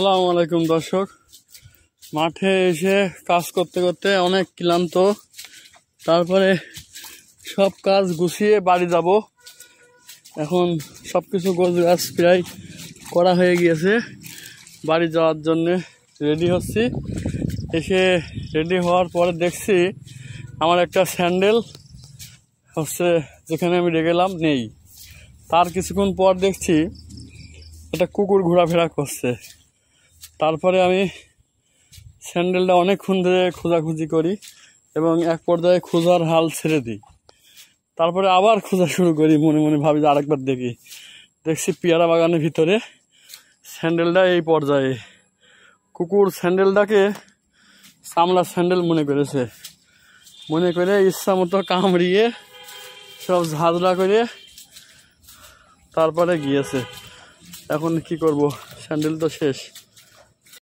আসসালামু আলাইকুম দর্শক মাঠে এসে কাজ করতে করতে অনেক ক্লান্ত তারপরে সব কাজ গুছিয়ে বাড়ি যাব এখন সব কিছু গোছ গাছ প্রায় করা হয়ে গিয়েছে বাড়ি যাওয়ার জন্যে রেডি হচ্ছি এসে রেডি হওয়ার পরে দেখছি আমার একটা স্যান্ডেল হচ্ছে যেখানে আমি রেগেলাম নেই তার কিছুক্ষণ পর দেখছি একটা কুকুর ঘোরাফেরা করছে তারপরে আমি স্যান্ডেলটা অনেকক্ষণ ধরে খোঁজাখুঁজি করি এবং এক পর্যায়ে খোঁজার হাল ছেড়ে দিই তারপরে আবার খোঁজা শুরু করি মনে মনে ভাবি যে আরেকবার দেখি দেখছি পেয়ারা বাগানের ভিতরে স্যান্ডেলটা এই পর্যায়ে কুকুর স্যান্ডেলটাকে সামলা স্যান্ডেল মনে করেছে মনে করে ইচ্ছা মতো কামড়িয়ে সব ঝাঁদরা করে তারপরে গিয়েছে এখন কি করব স্যান্ডেল তো শেষ